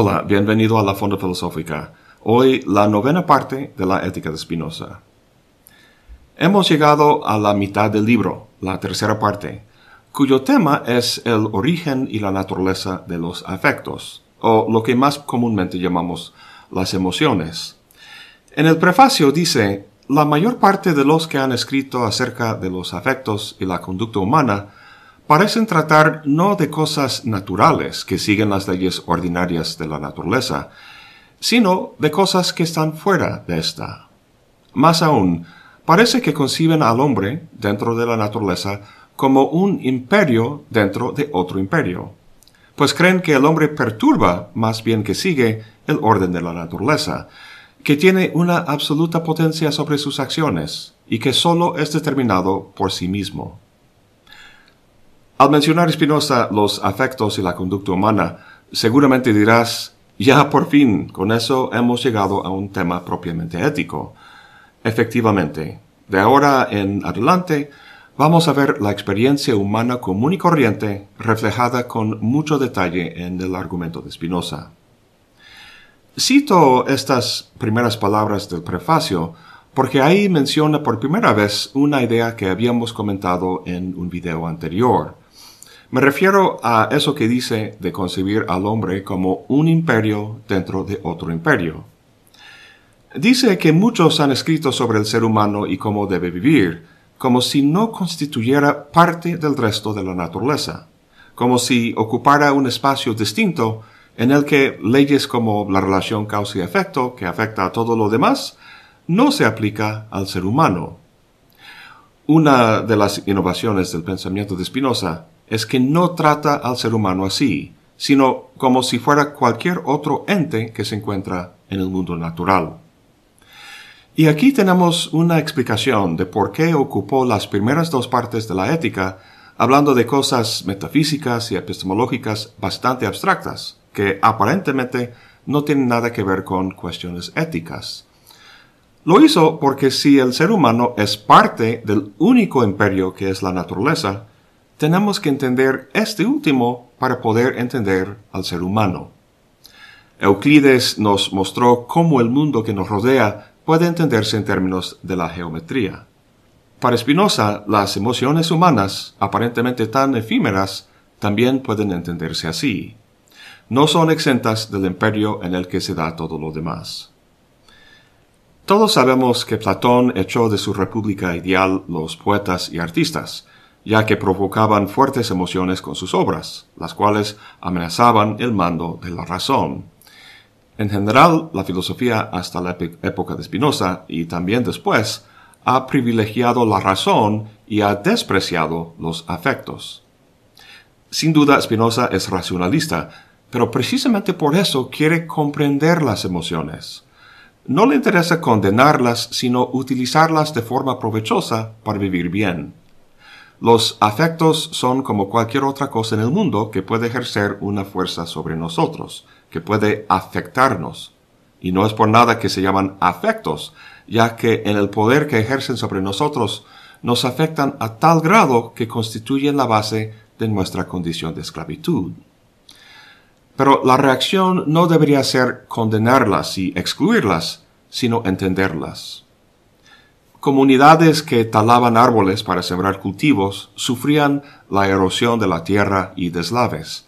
Hola, bienvenido a la Fonda Filosófica. Hoy la novena parte de la ética de Spinoza. Hemos llegado a la mitad del libro, la tercera parte, cuyo tema es el origen y la naturaleza de los afectos, o lo que más comúnmente llamamos las emociones. En el prefacio dice, la mayor parte de los que han escrito acerca de los afectos y la conducta humana parecen tratar no de cosas naturales que siguen las leyes ordinarias de la naturaleza, sino de cosas que están fuera de ésta. Más aún, parece que conciben al hombre dentro de la naturaleza como un imperio dentro de otro imperio, pues creen que el hombre perturba más bien que sigue el orden de la naturaleza, que tiene una absoluta potencia sobre sus acciones y que solo es determinado por sí mismo. Al mencionar Spinoza los afectos y la conducta humana, seguramente dirás, ya por fin, con eso hemos llegado a un tema propiamente ético. Efectivamente, de ahora en adelante vamos a ver la experiencia humana común y corriente reflejada con mucho detalle en el argumento de Spinoza. Cito estas primeras palabras del prefacio porque ahí menciona por primera vez una idea que habíamos comentado en un video anterior. Me refiero a eso que dice de concebir al hombre como un imperio dentro de otro imperio. Dice que muchos han escrito sobre el ser humano y cómo debe vivir, como si no constituyera parte del resto de la naturaleza, como si ocupara un espacio distinto en el que leyes como la relación causa y efecto, que afecta a todo lo demás, no se aplica al ser humano. Una de las innovaciones del pensamiento de Spinoza es que no trata al ser humano así, sino como si fuera cualquier otro ente que se encuentra en el mundo natural. Y aquí tenemos una explicación de por qué ocupó las primeras dos partes de la ética hablando de cosas metafísicas y epistemológicas bastante abstractas, que aparentemente no tienen nada que ver con cuestiones éticas. Lo hizo porque si el ser humano es parte del único imperio que es la naturaleza, tenemos que entender este último para poder entender al ser humano. Euclides nos mostró cómo el mundo que nos rodea puede entenderse en términos de la geometría. Para Spinoza, las emociones humanas, aparentemente tan efímeras, también pueden entenderse así. No son exentas del imperio en el que se da todo lo demás. Todos sabemos que Platón echó de su república ideal los poetas y artistas, ya que provocaban fuertes emociones con sus obras, las cuales amenazaban el mando de la razón. En general, la filosofía hasta la época de Spinoza y también después ha privilegiado la razón y ha despreciado los afectos. Sin duda, Spinoza es racionalista, pero precisamente por eso quiere comprender las emociones. No le interesa condenarlas, sino utilizarlas de forma provechosa para vivir bien. Los afectos son como cualquier otra cosa en el mundo que puede ejercer una fuerza sobre nosotros, que puede afectarnos. Y no es por nada que se llaman afectos, ya que en el poder que ejercen sobre nosotros nos afectan a tal grado que constituyen la base de nuestra condición de esclavitud. Pero la reacción no debería ser condenarlas y excluirlas, sino entenderlas. Comunidades que talaban árboles para sembrar cultivos sufrían la erosión de la tierra y deslaves.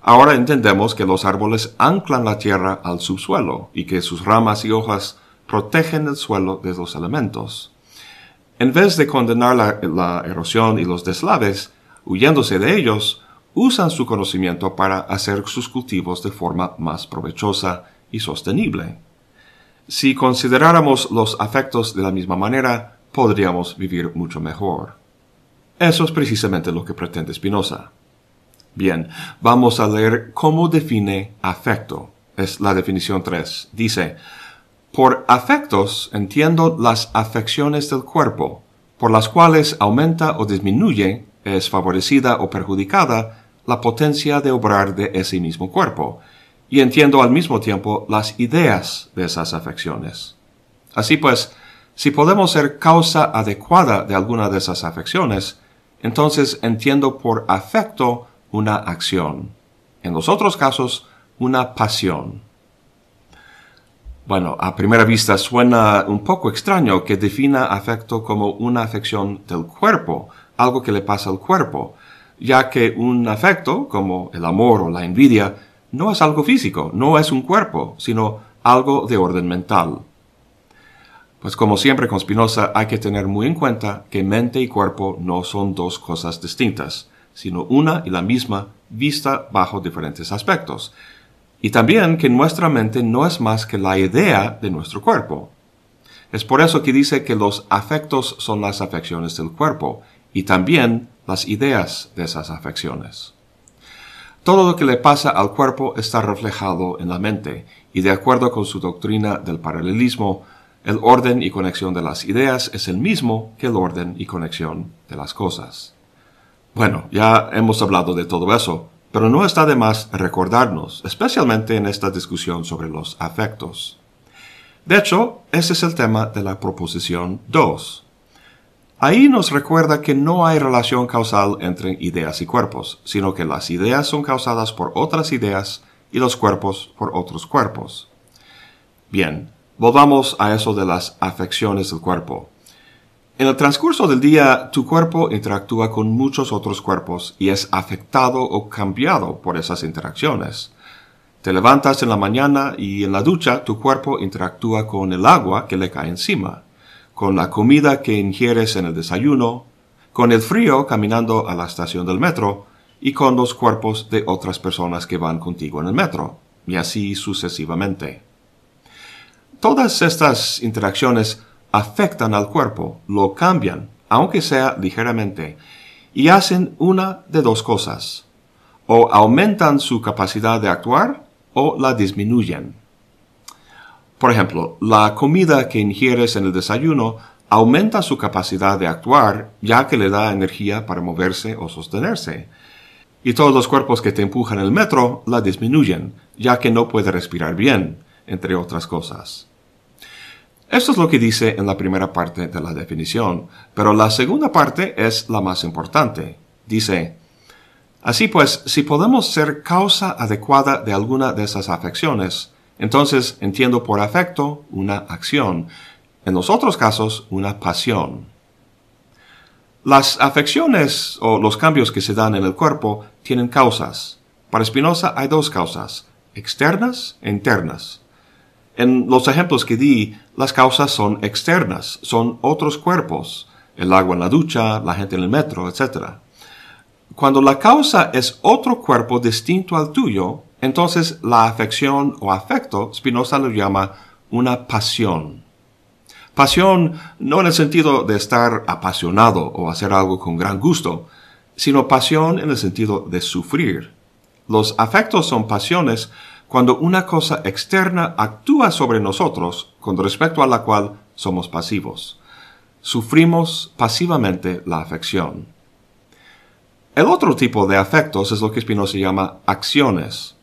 Ahora entendemos que los árboles anclan la tierra al subsuelo y que sus ramas y hojas protegen el suelo de los elementos. En vez de condenar la, erosión y los deslaves, huyéndose de ellos, usan su conocimiento para hacer sus cultivos de forma más provechosa y sostenible. Si consideráramos los afectos de la misma manera, podríamos vivir mucho mejor. Eso es precisamente lo que pretende Spinoza. Bien, vamos a leer cómo define afecto. Es la definición 3. Dice, por afectos entiendo las afecciones del cuerpo, por las cuales aumenta o disminuye, es favorecida o perjudicada, la potencia de obrar de ese mismo cuerpo, y entiendo al mismo tiempo las ideas de esas afecciones. Así pues, si podemos ser causa adecuada de alguna de esas afecciones, entonces entiendo por afecto una acción. En los otros casos, una pasión. Bueno, a primera vista suena un poco extraño que defina afecto como una afección del cuerpo, algo que le pasa al cuerpo, ya que un afecto, como el amor o la envidia, no es algo físico, no es un cuerpo, sino algo de orden mental. Pues como siempre con Spinoza hay que tener muy en cuenta que mente y cuerpo no son dos cosas distintas, sino una y la misma vista bajo diferentes aspectos. Y también que nuestra mente no es más que la idea de nuestro cuerpo. Es por eso que dice que los afectos son las afecciones del cuerpo y también las ideas de esas afecciones. Todo lo que le pasa al cuerpo está reflejado en la mente, y de acuerdo con su doctrina del paralelismo, el orden y conexión de las ideas es el mismo que el orden y conexión de las cosas. Bueno, ya hemos hablado de todo eso, pero no está de más recordarnos, especialmente en esta discusión sobre los afectos. De hecho, ese es el tema de la proposición 2, Ahí nos recuerda que no hay relación causal entre ideas y cuerpos, sino que las ideas son causadas por otras ideas y los cuerpos por otros cuerpos. Bien, volvamos a eso de las afecciones del cuerpo. En el transcurso del día, tu cuerpo interactúa con muchos otros cuerpos y es afectado o cambiado por esas interacciones. Te levantas en la mañana y en la ducha tu cuerpo interactúa con el agua que le cae encima con la comida que ingieres en el desayuno, con el frío caminando a la estación del metro y con los cuerpos de otras personas que van contigo en el metro, y así sucesivamente. Todas estas interacciones afectan al cuerpo, lo cambian, aunque sea ligeramente, y hacen una de dos cosas. O aumentan su capacidad de actuar o la disminuyen. Por ejemplo, la comida que ingieres en el desayuno aumenta su capacidad de actuar ya que le da energía para moverse o sostenerse. Y todos los cuerpos que te empujan el metro la disminuyen, ya que no puede respirar bien, entre otras cosas. Esto es lo que dice en la primera parte de la definición, pero la segunda parte es la más importante. Dice, Así pues, si podemos ser causa adecuada de alguna de esas afecciones, entonces entiendo por afecto una acción, en los otros casos una pasión. Las afecciones o los cambios que se dan en el cuerpo tienen causas. Para Spinoza hay dos causas, externas e internas. En los ejemplos que di, las causas son externas, son otros cuerpos, el agua en la ducha, la gente en el metro, etc. Cuando la causa es otro cuerpo distinto al tuyo, entonces, la afección o afecto, Spinoza lo llama una pasión. Pasión no en el sentido de estar apasionado o hacer algo con gran gusto, sino pasión en el sentido de sufrir. Los afectos son pasiones cuando una cosa externa actúa sobre nosotros con respecto a la cual somos pasivos. Sufrimos pasivamente la afección. El otro tipo de afectos es lo que Spinoza llama acciones.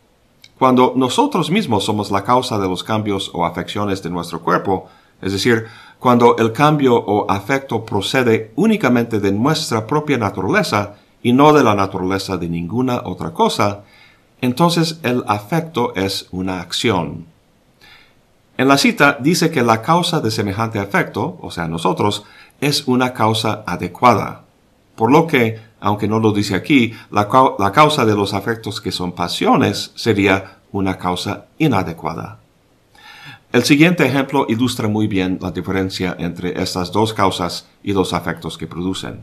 Cuando nosotros mismos somos la causa de los cambios o afecciones de nuestro cuerpo, es decir, cuando el cambio o afecto procede únicamente de nuestra propia naturaleza y no de la naturaleza de ninguna otra cosa, entonces el afecto es una acción. En la cita dice que la causa de semejante afecto, o sea, nosotros, es una causa adecuada, por lo que aunque no lo dice aquí, la, la causa de los afectos que son pasiones sería una causa inadecuada. El siguiente ejemplo ilustra muy bien la diferencia entre estas dos causas y los afectos que producen.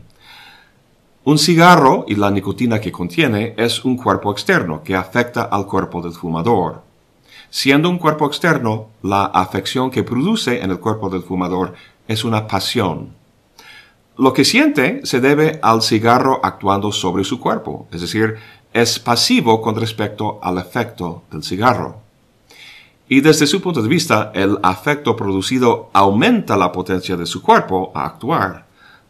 Un cigarro y la nicotina que contiene es un cuerpo externo que afecta al cuerpo del fumador. Siendo un cuerpo externo, la afección que produce en el cuerpo del fumador es una pasión. Lo que siente se debe al cigarro actuando sobre su cuerpo, es decir, es pasivo con respecto al efecto del cigarro. Y desde su punto de vista, el afecto producido aumenta la potencia de su cuerpo a actuar,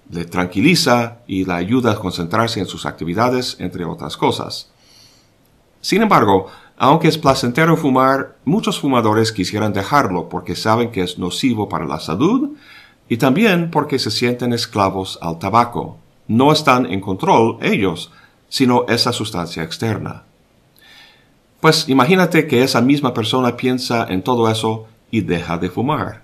le tranquiliza y le ayuda a concentrarse en sus actividades, entre otras cosas. Sin embargo, aunque es placentero fumar, muchos fumadores quisieran dejarlo porque saben que es nocivo para la salud y también porque se sienten esclavos al tabaco. No están en control ellos, sino esa sustancia externa. Pues imagínate que esa misma persona piensa en todo eso y deja de fumar.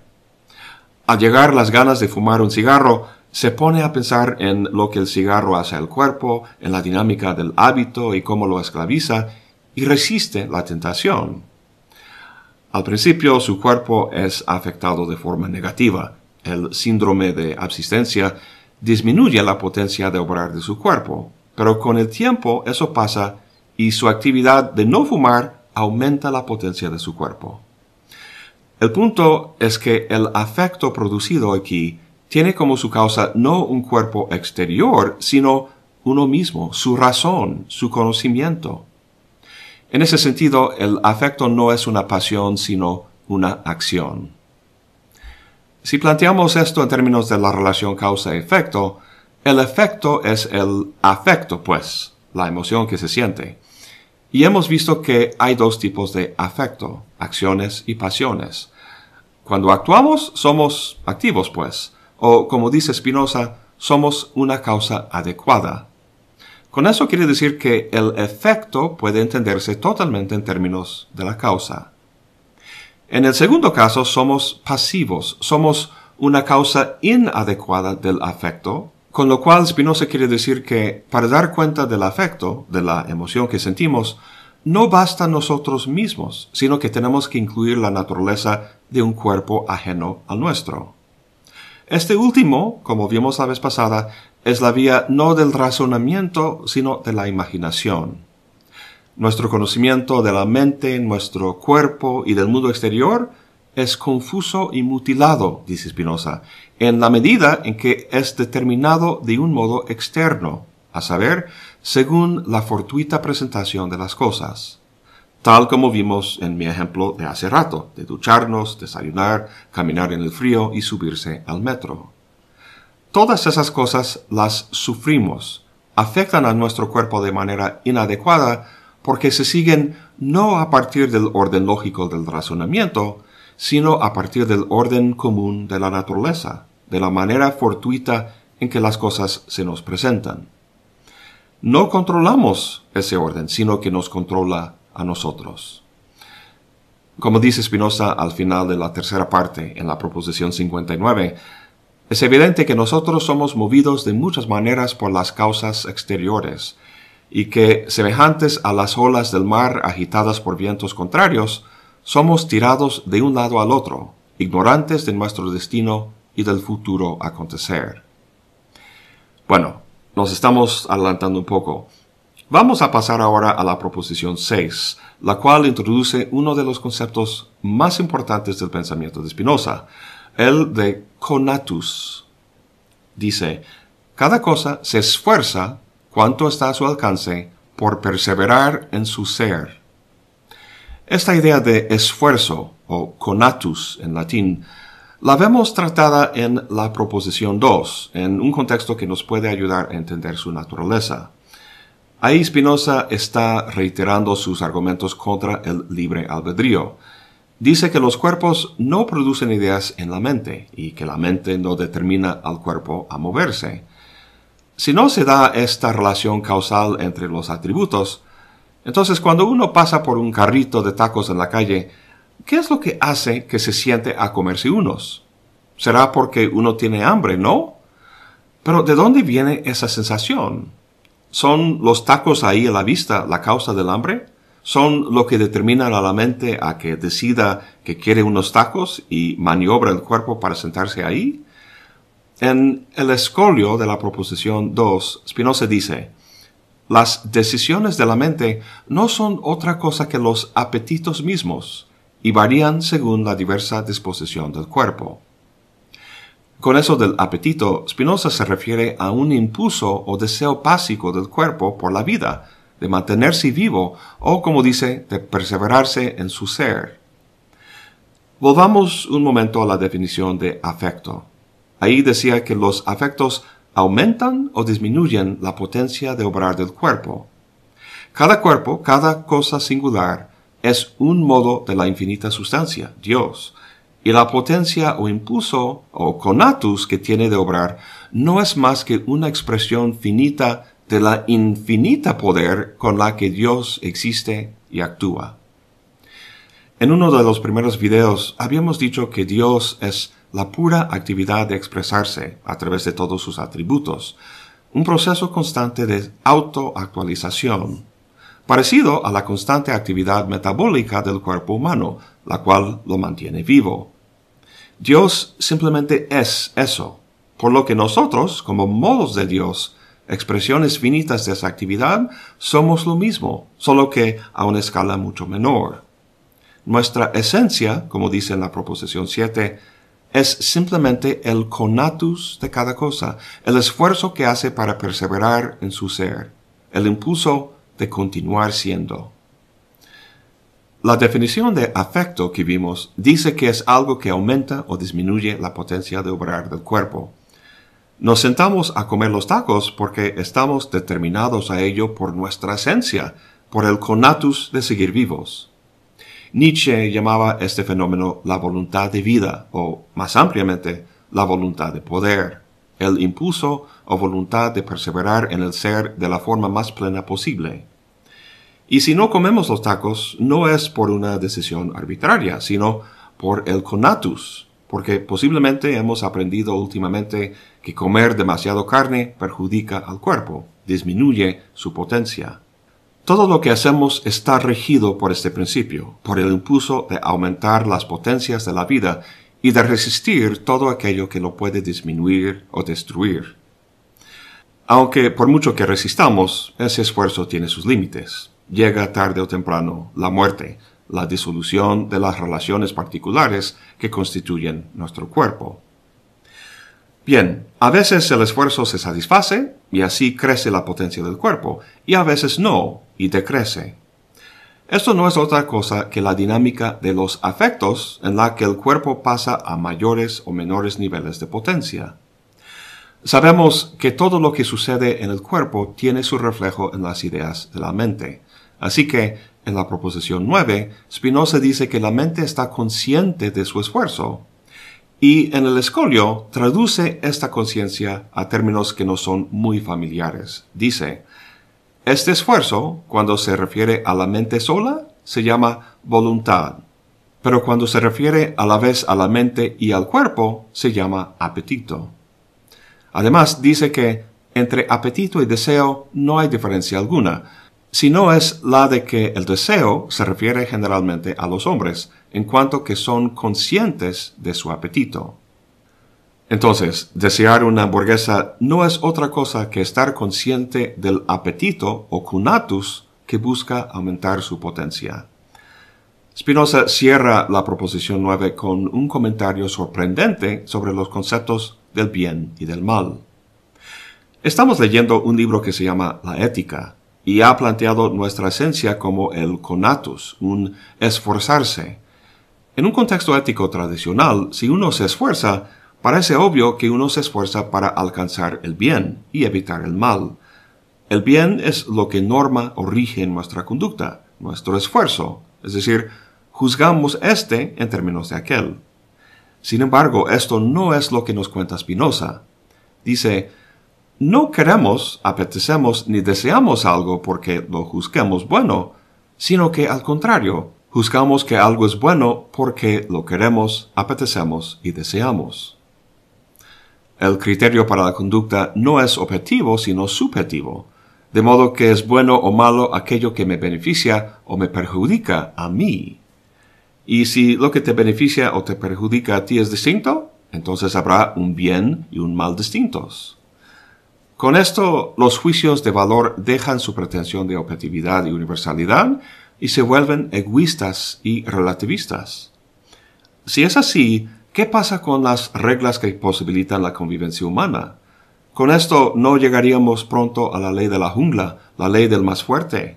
Al llegar las ganas de fumar un cigarro, se pone a pensar en lo que el cigarro hace al cuerpo, en la dinámica del hábito y cómo lo esclaviza, y resiste la tentación. Al principio su cuerpo es afectado de forma negativa, el síndrome de abstinencia disminuye la potencia de obrar de su cuerpo, pero con el tiempo eso pasa y su actividad de no fumar aumenta la potencia de su cuerpo. El punto es que el afecto producido aquí tiene como su causa no un cuerpo exterior, sino uno mismo, su razón, su conocimiento. En ese sentido, el afecto no es una pasión, sino una acción. Si planteamos esto en términos de la relación causa-efecto, el efecto es el afecto, pues, la emoción que se siente. Y hemos visto que hay dos tipos de afecto, acciones y pasiones. Cuando actuamos, somos activos, pues, o como dice Spinoza, somos una causa adecuada. Con eso quiere decir que el efecto puede entenderse totalmente en términos de la causa. En el segundo caso somos pasivos, somos una causa inadecuada del afecto, con lo cual Spinoza quiere decir que para dar cuenta del afecto, de la emoción que sentimos, no basta nosotros mismos, sino que tenemos que incluir la naturaleza de un cuerpo ajeno al nuestro. Este último, como vimos la vez pasada, es la vía no del razonamiento, sino de la imaginación. Nuestro conocimiento de la mente, nuestro cuerpo y del mundo exterior es confuso y mutilado, dice Spinoza, en la medida en que es determinado de un modo externo, a saber, según la fortuita presentación de las cosas. Tal como vimos en mi ejemplo de hace rato, de ducharnos, desayunar, caminar en el frío y subirse al metro. Todas esas cosas las sufrimos, afectan a nuestro cuerpo de manera inadecuada, porque se siguen no a partir del orden lógico del razonamiento, sino a partir del orden común de la naturaleza, de la manera fortuita en que las cosas se nos presentan. No controlamos ese orden, sino que nos controla a nosotros. Como dice Spinoza al final de la tercera parte, en la proposición 59, es evidente que nosotros somos movidos de muchas maneras por las causas exteriores, y que, semejantes a las olas del mar agitadas por vientos contrarios, somos tirados de un lado al otro, ignorantes de nuestro destino y del futuro acontecer. Bueno, nos estamos adelantando un poco. Vamos a pasar ahora a la proposición 6, la cual introduce uno de los conceptos más importantes del pensamiento de Spinoza, el de conatus. Dice, cada cosa se esfuerza cuánto está a su alcance por perseverar en su ser. Esta idea de esfuerzo, o conatus en latín, la vemos tratada en la proposición 2, en un contexto que nos puede ayudar a entender su naturaleza. Ahí Spinoza está reiterando sus argumentos contra el libre albedrío. Dice que los cuerpos no producen ideas en la mente y que la mente no determina al cuerpo a moverse. Si no se da esta relación causal entre los atributos, entonces cuando uno pasa por un carrito de tacos en la calle, ¿qué es lo que hace que se siente a comerse unos? Será porque uno tiene hambre, ¿no? Pero ¿de dónde viene esa sensación? ¿Son los tacos ahí a la vista la causa del hambre? ¿Son lo que determina a la mente a que decida que quiere unos tacos y maniobra el cuerpo para sentarse ahí? En el escolio de la proposición 2, Spinoza dice, las decisiones de la mente no son otra cosa que los apetitos mismos y varían según la diversa disposición del cuerpo. Con eso del apetito, Spinoza se refiere a un impulso o deseo básico del cuerpo por la vida, de mantenerse vivo o, como dice, de perseverarse en su ser. Volvamos un momento a la definición de afecto. Ahí decía que los afectos aumentan o disminuyen la potencia de obrar del cuerpo. Cada cuerpo, cada cosa singular, es un modo de la infinita sustancia, Dios, y la potencia o impulso o conatus que tiene de obrar no es más que una expresión finita de la infinita poder con la que Dios existe y actúa. En uno de los primeros videos habíamos dicho que Dios es la pura actividad de expresarse a través de todos sus atributos, un proceso constante de autoactualización, parecido a la constante actividad metabólica del cuerpo humano, la cual lo mantiene vivo. Dios simplemente es eso, por lo que nosotros, como modos de Dios, expresiones finitas de esa actividad, somos lo mismo, solo que a una escala mucho menor. Nuestra esencia, como dice en la proposición 7, es simplemente el conatus de cada cosa, el esfuerzo que hace para perseverar en su ser, el impulso de continuar siendo. La definición de afecto que vimos dice que es algo que aumenta o disminuye la potencia de obrar del cuerpo. Nos sentamos a comer los tacos porque estamos determinados a ello por nuestra esencia, por el conatus de seguir vivos. Nietzsche llamaba este fenómeno la voluntad de vida o, más ampliamente, la voluntad de poder, el impulso o voluntad de perseverar en el ser de la forma más plena posible. Y si no comemos los tacos, no es por una decisión arbitraria, sino por el conatus, porque posiblemente hemos aprendido últimamente que comer demasiado carne perjudica al cuerpo, disminuye su potencia. Todo lo que hacemos está regido por este principio, por el impulso de aumentar las potencias de la vida y de resistir todo aquello que lo puede disminuir o destruir. Aunque por mucho que resistamos, ese esfuerzo tiene sus límites. Llega tarde o temprano la muerte, la disolución de las relaciones particulares que constituyen nuestro cuerpo. Bien, a veces el esfuerzo se satisface y así crece la potencia del cuerpo, y a veces no, y decrece. Esto no es otra cosa que la dinámica de los afectos en la que el cuerpo pasa a mayores o menores niveles de potencia. Sabemos que todo lo que sucede en el cuerpo tiene su reflejo en las ideas de la mente. Así que, en la proposición 9, Spinoza dice que la mente está consciente de su esfuerzo, y en el escolio traduce esta conciencia a términos que no son muy familiares. Dice, este esfuerzo, cuando se refiere a la mente sola, se llama voluntad, pero cuando se refiere a la vez a la mente y al cuerpo, se llama apetito. Además, dice que entre apetito y deseo no hay diferencia alguna, sino es la de que el deseo se refiere generalmente a los hombres, en cuanto que son conscientes de su apetito. Entonces, desear una hamburguesa no es otra cosa que estar consciente del apetito o cunatus que busca aumentar su potencia. Spinoza cierra la proposición 9 con un comentario sorprendente sobre los conceptos del bien y del mal. Estamos leyendo un libro que se llama La Ética y ha planteado nuestra esencia como el conatus, un esforzarse, en un contexto ético tradicional, si uno se esfuerza, parece obvio que uno se esfuerza para alcanzar el bien y evitar el mal. El bien es lo que norma o rige nuestra conducta, nuestro esfuerzo, es decir, juzgamos este en términos de aquel. Sin embargo, esto no es lo que nos cuenta Spinoza. Dice, no queremos, apetecemos ni deseamos algo porque lo juzguemos bueno, sino que al contrario, Juzgamos que algo es bueno porque lo queremos, apetecemos y deseamos. El criterio para la conducta no es objetivo sino subjetivo, de modo que es bueno o malo aquello que me beneficia o me perjudica a mí. Y si lo que te beneficia o te perjudica a ti es distinto, entonces habrá un bien y un mal distintos. Con esto, los juicios de valor dejan su pretensión de objetividad y universalidad y se vuelven egoístas y relativistas. Si es así, ¿qué pasa con las reglas que posibilitan la convivencia humana? Con esto no llegaríamos pronto a la ley de la jungla, la ley del más fuerte.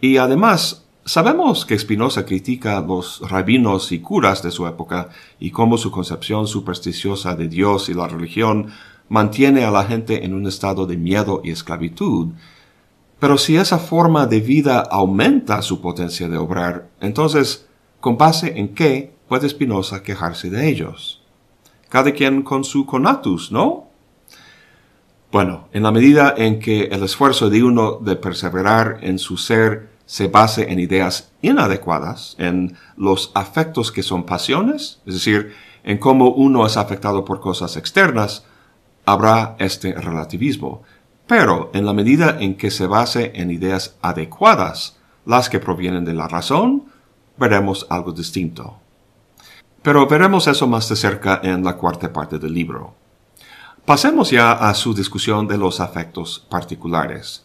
Y además, sabemos que Spinoza critica a los rabinos y curas de su época y cómo su concepción supersticiosa de Dios y la religión mantiene a la gente en un estado de miedo y esclavitud, pero si esa forma de vida aumenta su potencia de obrar, entonces, ¿con base en qué puede Spinoza quejarse de ellos? Cada quien con su conatus, ¿no? Bueno, en la medida en que el esfuerzo de uno de perseverar en su ser se base en ideas inadecuadas, en los afectos que son pasiones, es decir, en cómo uno es afectado por cosas externas, habrá este relativismo pero en la medida en que se base en ideas adecuadas, las que provienen de la razón, veremos algo distinto. Pero veremos eso más de cerca en la cuarta parte del libro. Pasemos ya a su discusión de los afectos particulares.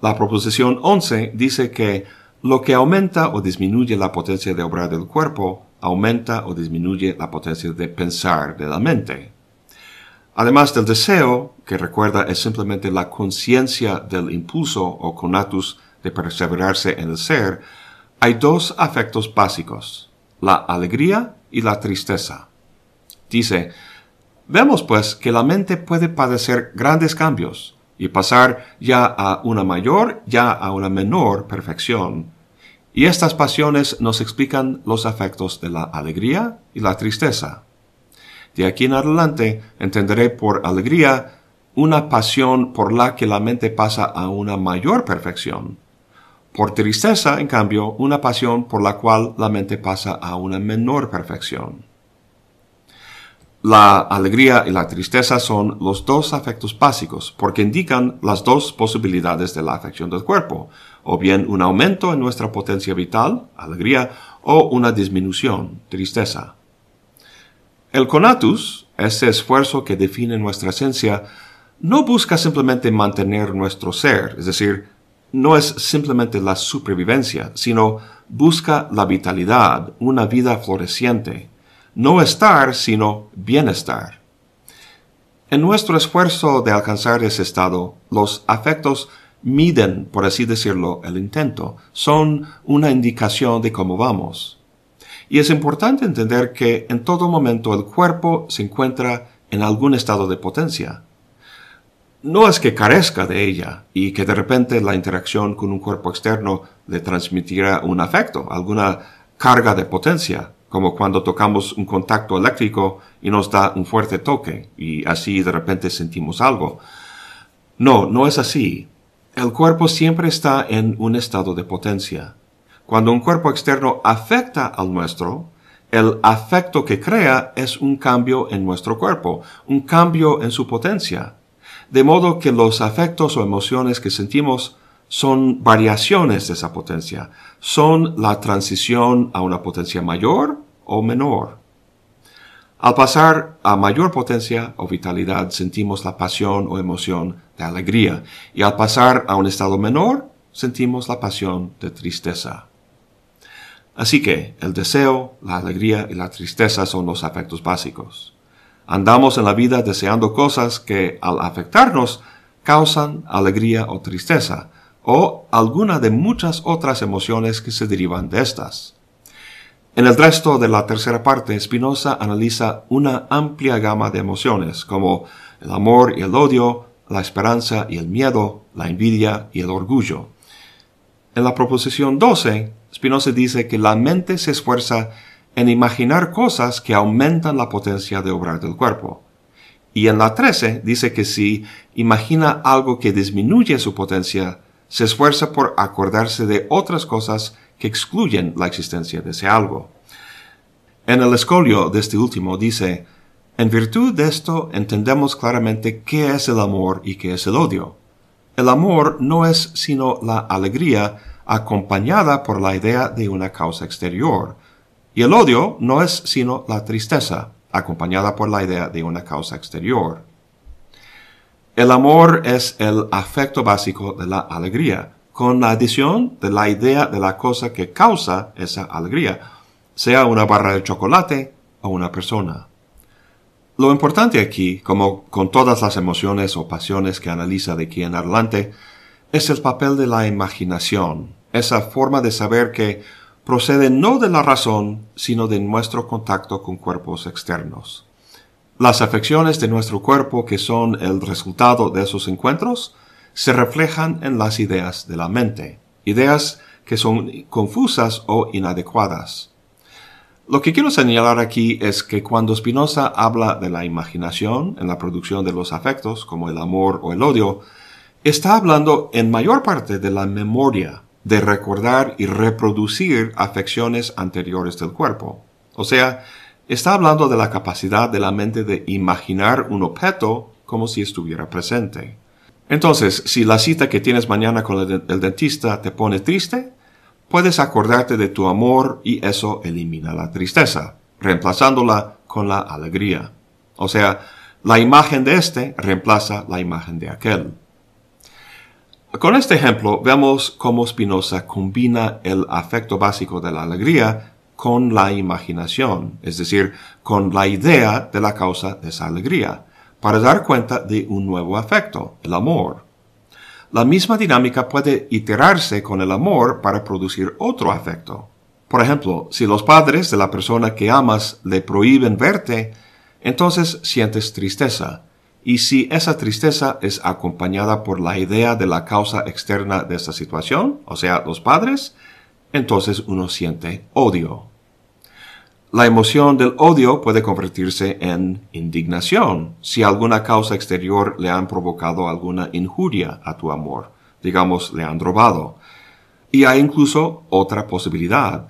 La proposición 11 dice que lo que aumenta o disminuye la potencia de obrar del cuerpo aumenta o disminuye la potencia de pensar de la mente. Además del deseo, que recuerda es simplemente la conciencia del impulso o conatus de perseverarse en el ser, hay dos afectos básicos, la alegría y la tristeza. Dice, vemos pues que la mente puede padecer grandes cambios y pasar ya a una mayor, ya a una menor perfección. Y estas pasiones nos explican los afectos de la alegría y la tristeza. De aquí en adelante entenderé por alegría una pasión por la que la mente pasa a una mayor perfección. Por tristeza, en cambio, una pasión por la cual la mente pasa a una menor perfección. La alegría y la tristeza son los dos afectos básicos porque indican las dos posibilidades de la afección del cuerpo, o bien un aumento en nuestra potencia vital, alegría, o una disminución, tristeza. El conatus, ese esfuerzo que define nuestra esencia, no busca simplemente mantener nuestro ser, es decir, no es simplemente la supervivencia, sino busca la vitalidad, una vida floreciente, no estar, sino bienestar. En nuestro esfuerzo de alcanzar ese estado, los afectos miden, por así decirlo, el intento, son una indicación de cómo vamos. Y es importante entender que en todo momento el cuerpo se encuentra en algún estado de potencia, no es que carezca de ella y que de repente la interacción con un cuerpo externo le transmitirá un afecto, alguna carga de potencia, como cuando tocamos un contacto eléctrico y nos da un fuerte toque y así de repente sentimos algo. No, no es así. El cuerpo siempre está en un estado de potencia. Cuando un cuerpo externo afecta al nuestro, el afecto que crea es un cambio en nuestro cuerpo, un cambio en su potencia. De modo que los afectos o emociones que sentimos son variaciones de esa potencia, son la transición a una potencia mayor o menor. Al pasar a mayor potencia o vitalidad sentimos la pasión o emoción de alegría y al pasar a un estado menor sentimos la pasión de tristeza. Así que el deseo, la alegría y la tristeza son los afectos básicos. Andamos en la vida deseando cosas que al afectarnos causan alegría o tristeza, o alguna de muchas otras emociones que se derivan de estas. En el resto de la tercera parte, Spinoza analiza una amplia gama de emociones, como el amor y el odio, la esperanza y el miedo, la envidia y el orgullo. En la proposición 12, Spinoza dice que la mente se esfuerza en imaginar cosas que aumentan la potencia de obrar del cuerpo. Y en la 13 dice que si imagina algo que disminuye su potencia, se esfuerza por acordarse de otras cosas que excluyen la existencia de ese algo. En el escolio de este último dice, en virtud de esto entendemos claramente qué es el amor y qué es el odio. El amor no es sino la alegría acompañada por la idea de una causa exterior, y el odio no es sino la tristeza, acompañada por la idea de una causa exterior. El amor es el afecto básico de la alegría, con la adición de la idea de la cosa que causa esa alegría, sea una barra de chocolate o una persona. Lo importante aquí, como con todas las emociones o pasiones que analiza de aquí en adelante, es el papel de la imaginación, esa forma de saber que procede no de la razón, sino de nuestro contacto con cuerpos externos. Las afecciones de nuestro cuerpo que son el resultado de esos encuentros se reflejan en las ideas de la mente, ideas que son confusas o inadecuadas. Lo que quiero señalar aquí es que cuando Spinoza habla de la imaginación en la producción de los afectos, como el amor o el odio, está hablando en mayor parte de la memoria, de recordar y reproducir afecciones anteriores del cuerpo. O sea, está hablando de la capacidad de la mente de imaginar un objeto como si estuviera presente. Entonces, si la cita que tienes mañana con el, dentista te pone triste, puedes acordarte de tu amor y eso elimina la tristeza, reemplazándola con la alegría. O sea, la imagen de este reemplaza la imagen de aquel. Con este ejemplo vemos cómo Spinoza combina el afecto básico de la alegría con la imaginación, es decir, con la idea de la causa de esa alegría, para dar cuenta de un nuevo afecto, el amor. La misma dinámica puede iterarse con el amor para producir otro afecto. Por ejemplo, si los padres de la persona que amas le prohíben verte, entonces sientes tristeza, y si esa tristeza es acompañada por la idea de la causa externa de esta situación, o sea, los padres, entonces uno siente odio. La emoción del odio puede convertirse en indignación si alguna causa exterior le han provocado alguna injuria a tu amor, digamos, le han robado. Y hay incluso otra posibilidad,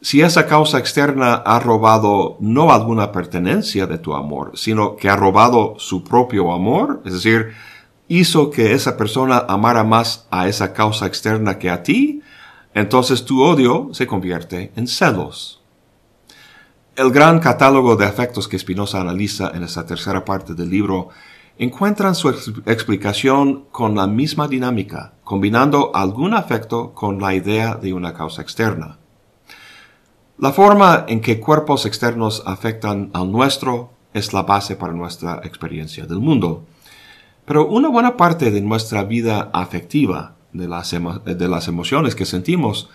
si esa causa externa ha robado no alguna pertenencia de tu amor, sino que ha robado su propio amor, es decir, hizo que esa persona amara más a esa causa externa que a ti, entonces tu odio se convierte en celos. El gran catálogo de afectos que Spinoza analiza en esta tercera parte del libro encuentran su explicación con la misma dinámica, combinando algún afecto con la idea de una causa externa. La forma en que cuerpos externos afectan al nuestro es la base para nuestra experiencia del mundo. Pero una buena parte de nuestra vida afectiva, de las, emociones que sentimos,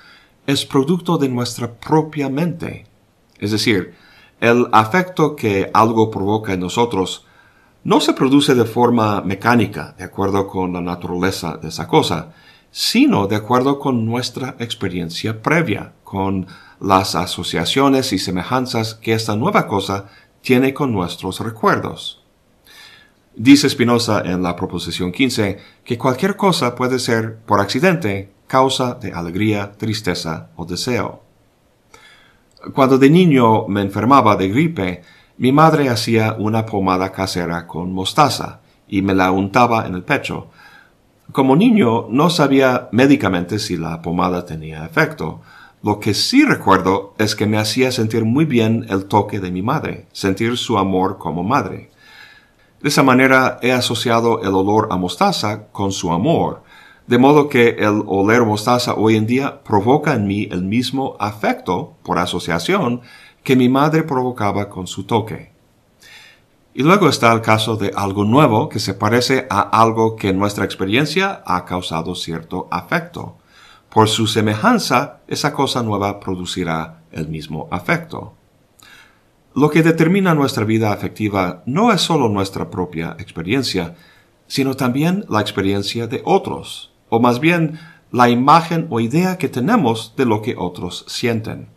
es producto de nuestra propia mente. Es decir, el afecto que algo provoca en nosotros no se produce de forma mecánica, de acuerdo con la naturaleza de esa cosa, sino de acuerdo con nuestra experiencia previa, con las asociaciones y semejanzas que esta nueva cosa tiene con nuestros recuerdos. Dice Spinoza en la proposición 15 que cualquier cosa puede ser, por accidente, causa de alegría, tristeza o deseo. Cuando de niño me enfermaba de gripe, mi madre hacía una pomada casera con mostaza y me la untaba en el pecho. Como niño no sabía médicamente si la pomada tenía efecto, lo que sí recuerdo es que me hacía sentir muy bien el toque de mi madre, sentir su amor como madre. De esa manera he asociado el olor a mostaza con su amor, de modo que el oler mostaza hoy en día provoca en mí el mismo afecto, por asociación, que mi madre provocaba con su toque. Y luego está el caso de algo nuevo que se parece a algo que en nuestra experiencia ha causado cierto afecto. Por su semejanza, esa cosa nueva producirá el mismo afecto. Lo que determina nuestra vida afectiva no es sólo nuestra propia experiencia, sino también la experiencia de otros, o más bien la imagen o idea que tenemos de lo que otros sienten.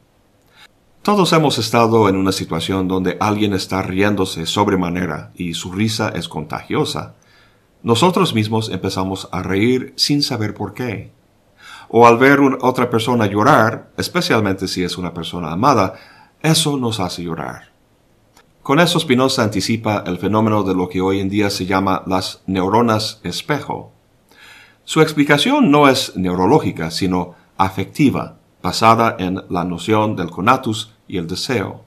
Todos hemos estado en una situación donde alguien está riéndose sobremanera y su risa es contagiosa. Nosotros mismos empezamos a reír sin saber por qué o al ver a otra persona llorar, especialmente si es una persona amada, eso nos hace llorar. Con eso Spinoza anticipa el fenómeno de lo que hoy en día se llama las neuronas espejo. Su explicación no es neurológica, sino afectiva, basada en la noción del conatus y el deseo.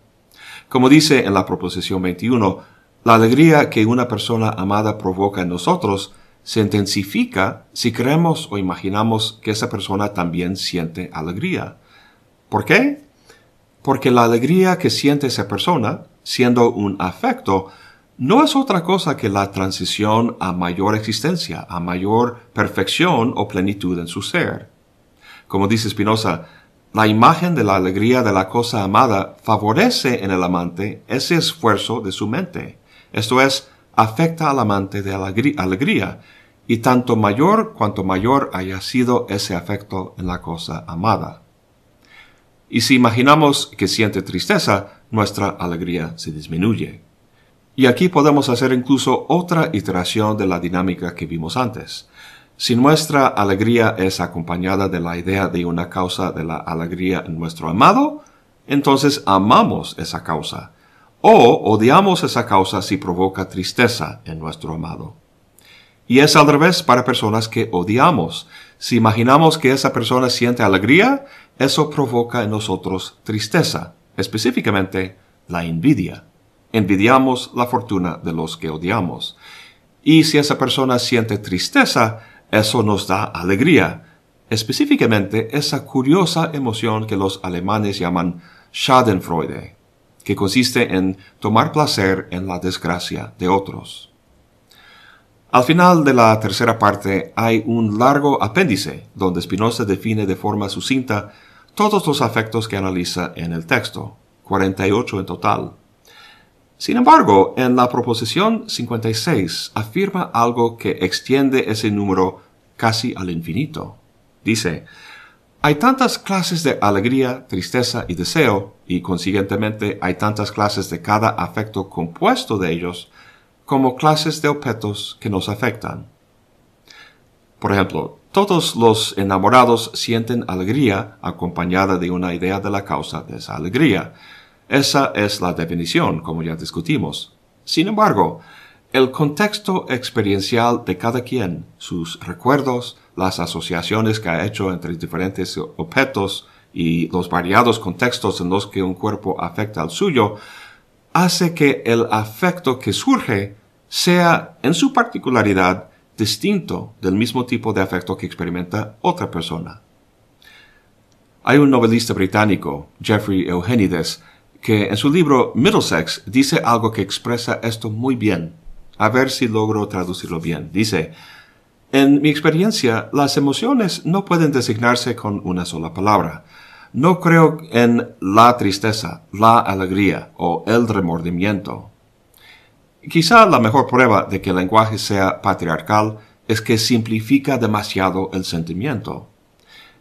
Como dice en la proposición 21, la alegría que una persona amada provoca en nosotros se intensifica si creemos o imaginamos que esa persona también siente alegría. ¿Por qué? Porque la alegría que siente esa persona, siendo un afecto, no es otra cosa que la transición a mayor existencia, a mayor perfección o plenitud en su ser. Como dice Spinoza, la imagen de la alegría de la cosa amada favorece en el amante ese esfuerzo de su mente, esto es, afecta al amante de alegría, y tanto mayor cuanto mayor haya sido ese afecto en la cosa amada. Y si imaginamos que siente tristeza, nuestra alegría se disminuye. Y aquí podemos hacer incluso otra iteración de la dinámica que vimos antes. Si nuestra alegría es acompañada de la idea de una causa de la alegría en nuestro amado, entonces amamos esa causa o odiamos esa causa si provoca tristeza en nuestro amado. Y es al revés para personas que odiamos. Si imaginamos que esa persona siente alegría, eso provoca en nosotros tristeza, específicamente la envidia. Envidiamos la fortuna de los que odiamos. Y si esa persona siente tristeza, eso nos da alegría, específicamente esa curiosa emoción que los alemanes llaman Schadenfreude, que consiste en tomar placer en la desgracia de otros. Al final de la tercera parte hay un largo apéndice donde Spinoza define de forma sucinta todos los afectos que analiza en el texto, 48 en total. Sin embargo, en la proposición 56 afirma algo que extiende ese número casi al infinito. Dice, hay tantas clases de alegría, tristeza y deseo, y consiguientemente hay tantas clases de cada afecto compuesto de ellos, como clases de objetos que nos afectan. Por ejemplo, todos los enamorados sienten alegría acompañada de una idea de la causa de esa alegría. Esa es la definición, como ya discutimos. Sin embargo, el contexto experiencial de cada quien, sus recuerdos, las asociaciones que ha hecho entre diferentes objetos y los variados contextos en los que un cuerpo afecta al suyo, hace que el afecto que surge sea, en su particularidad, distinto del mismo tipo de afecto que experimenta otra persona. Hay un novelista británico, Jeffrey Eugenides, que en su libro Middlesex dice algo que expresa esto muy bien. A ver si logro traducirlo bien. Dice, en mi experiencia, las emociones no pueden designarse con una sola palabra. No creo en la tristeza, la alegría o el remordimiento. Quizá la mejor prueba de que el lenguaje sea patriarcal es que simplifica demasiado el sentimiento.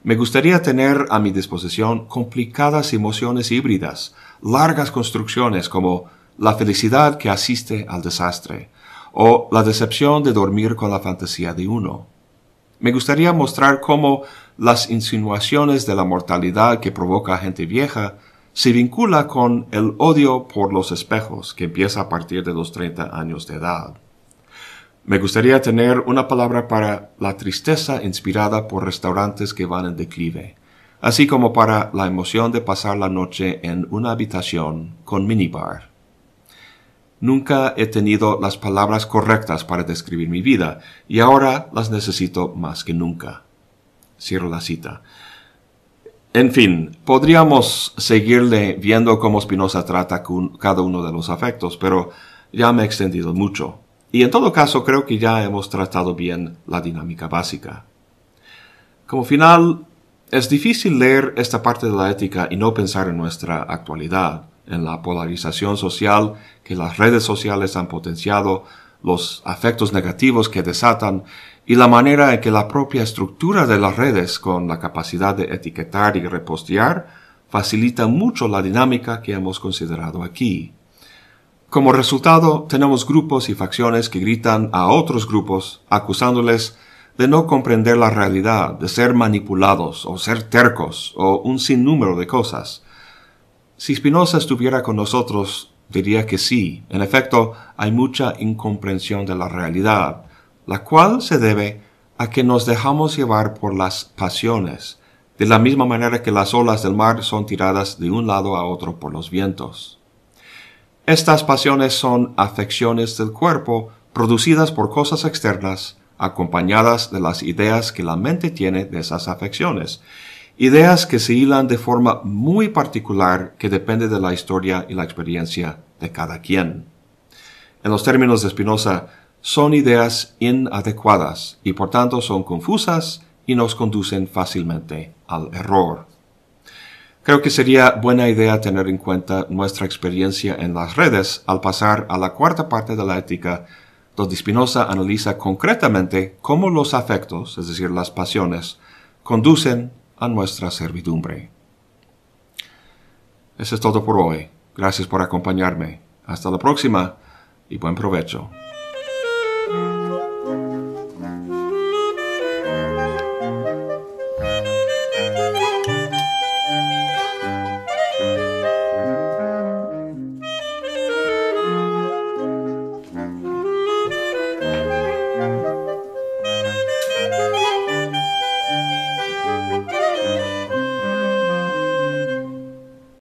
Me gustaría tener a mi disposición complicadas emociones híbridas, largas construcciones como la felicidad que asiste al desastre, o la decepción de dormir con la fantasía de uno. Me gustaría mostrar cómo las insinuaciones de la mortalidad que provoca gente vieja se vincula con el odio por los espejos que empieza a partir de los 30 años de edad. Me gustaría tener una palabra para la tristeza inspirada por restaurantes que van en declive, así como para la emoción de pasar la noche en una habitación con minibar. Nunca he tenido las palabras correctas para describir mi vida y ahora las necesito más que nunca. Cierro la cita. En fin, podríamos seguirle viendo cómo Spinoza trata cada uno de los afectos, pero ya me he extendido mucho. Y en todo caso creo que ya hemos tratado bien la dinámica básica. Como final, es difícil leer esta parte de la ética y no pensar en nuestra actualidad en la polarización social que las redes sociales han potenciado, los afectos negativos que desatan y la manera en que la propia estructura de las redes con la capacidad de etiquetar y repostear facilita mucho la dinámica que hemos considerado aquí. Como resultado, tenemos grupos y facciones que gritan a otros grupos acusándoles de no comprender la realidad, de ser manipulados o ser tercos o un sinnúmero de cosas, si Spinoza estuviera con nosotros, diría que sí. En efecto, hay mucha incomprensión de la realidad, la cual se debe a que nos dejamos llevar por las pasiones, de la misma manera que las olas del mar son tiradas de un lado a otro por los vientos. Estas pasiones son afecciones del cuerpo producidas por cosas externas, acompañadas de las ideas que la mente tiene de esas afecciones, Ideas que se hilan de forma muy particular que depende de la historia y la experiencia de cada quien. En los términos de Spinoza, son ideas inadecuadas y por tanto son confusas y nos conducen fácilmente al error. Creo que sería buena idea tener en cuenta nuestra experiencia en las redes al pasar a la cuarta parte de la ética, donde Spinoza analiza concretamente cómo los afectos, es decir, las pasiones, conducen a nuestra servidumbre. Eso es todo por hoy. Gracias por acompañarme. Hasta la próxima y buen provecho.